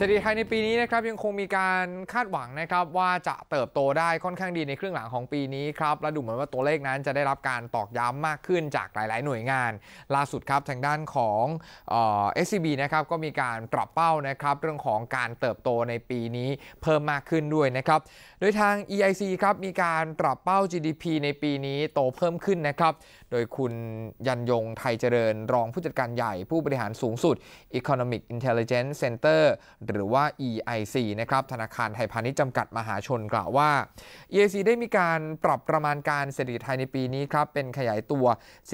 เศรษฐีไทยในปีนี้นะครับยังคงมีการคาดหวังนะครับว่าจะเติบโตได้ค่อนข้างดีในครึ่งหลังของปีนี้ครับและดูเหมือนว่าตัวเลขนั้นจะได้รับการตอกย้ำมากขึ้นจากหลาย ๆ หน่วยงานล่าสุดครับทางด้านของเอชซีบีนะครับก็มีการปรับเป้านะครับเรื่องของการเติบโตในปีนี้เพิ่มมากขึ้นด้วยนะครับโดยทาง EIC ครับมีการปรับเป้า GDP ในปีนี้โตเพิ่มขึ้นนะครับโดยคุณยันยงไทยเจริญรองผู้จัดการใหญ่ผู้บริหารสูงสุด Economic Intelligence Center หรือว่า EIC นะครับ ธนาคารไทยพาณิชย์จำกัดมหาชนกล่าวว่า EIC ได้มีการปรับประมาณการเศรษฐกิจไทยในปีนี้ครับ เป็นขยายตัว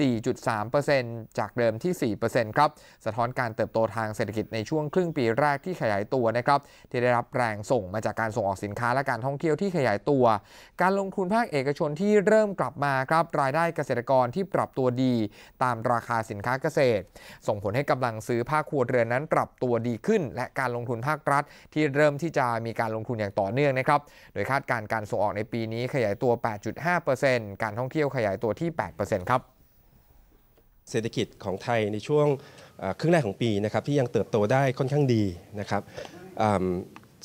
4.3%จากเดิมที่ 4%ครับ สะท้อนการเติบโตทางเศรษฐกิจในช่วงครึ่งปีแรกที่ขยายตัวนะครับ ที่ได้รับแรงส่งมาจากการส่งออกสินค้าและการท่องเที่ยวที่ขยายตัว การลงทุนภาคเอกชนที่เริ่มกลับมาครับรายได้เกษตรกรที่ปรับตัวดีตามราคาสินค้าเกษตร ส่งผลให้กำลังซื้อภาคครัวเรือนนั้นปรับตัวดีขึ้น และการลงทุนภาครัฐที่เริ่มที่จะมีการลงทุนอย่างต่อเนื่องนะครับ โดยคาดการ์การส่งออกในปีนี้ขยายตัว 8.5%การท่องเที่ยวขยายตัวที่ 8%ครับ เศรษฐกิจของไทยในช่วงครึ่งแรกของปีนะครับที่ยังเติบโตได้ค่อนข้างดีนะครับ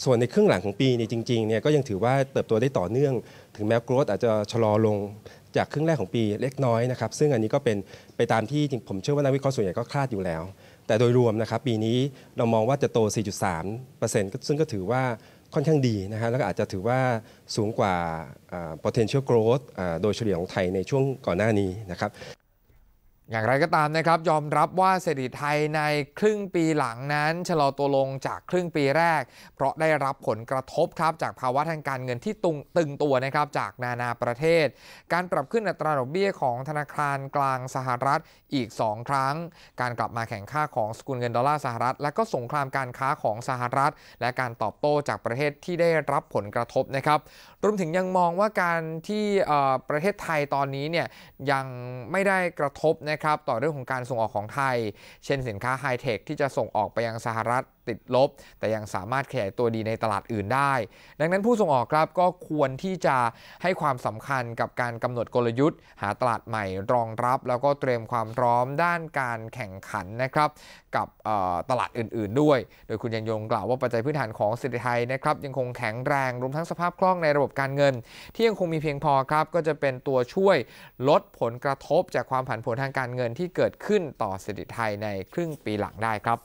ส่วนในครึ่งหลังของปีนี่จริงๆเนี่ยก็ยังถือว่าเติบโตได้ต่อเนื่อง ถึงแม้กรอตอาจจะชะลอลงจากครึ่งแรกของปีเล็กน้อยนะครับซึ่งอันนี้ก็เป็นไปตามที่ผมเชื่อว่านักวิเคราะห์ส่วนใหญ่ก็คาดอยู่แล้ว แต่โดยรวมนะครับปีนี้เรามองว่าจะโต 4.3%ซึ่งก็ถือว่าค่อนข้างดีนะฮะแล้วก็อาจจะถือว่าสูงกว่า potential growth โดยเฉลี่ยของไทยในช่วงก่อนหน้านี้นะครับอย่างไรก็ตามนะครับยอมรับว่าเศรษฐกิจไทยในครึ่งปีหลังนั้นชะลอตัวลงจากครึ่งปีแรก เพราะได้รับผลกระทบครับจากภาวะทางการเงินที่ตึงตึงตัวนะครับจากนานาประเทศ การปรับขึ้นอัตราดอกเบี้ยของธนาคารกลางสหรัฐอีก 2 ครั้ง การกลับมาแข่งข้าของสกุลเงินดอลลาร์สหรัฐ และก็สงครามการค้าของสหรัฐ และการตอบโต้จากประเทศที่ได้รับผลกระทบนะครับรวมถึงยังมองว่าการที่ประเทศไทยตอนนี้เนี่ยยังไม่ได้กระทบนะครับครับ ต่อเรื่องของการส่งออกของไทย เช่นสินค้าไฮเทคที่จะส่งออกไปยังสหรัฐติดลบแต่ยังสามารถขยายตัวดีในตลาดอื่นได้ ดังนั้นผู้ส่งออกครับก็ควรที่จะให้ความสำคัญกับการกำหนดกลยุทธ์ หาตลาดใหม่รองรับ แล้วก็เตรียมความพร้อมด้านการแข่งขันนะครับ กับตลาดอื่นๆด้วย โดยคุณยังยงกล่าวว่าปัจจัยพื้นฐานของเศรษฐิไทยนะครับยังคงแข็งแรงรวมทั้งสภาพคล่องในระบบการเงิน ที่ยังคงมีเพียงพอครับ ก็จะเป็นตัวช่วยลดผลกระทบจากความผันผวนทางการเงิน ที่เกิดขึ้นต่อเศรษฐิไทยในครึ่งปีหลังได้ครับ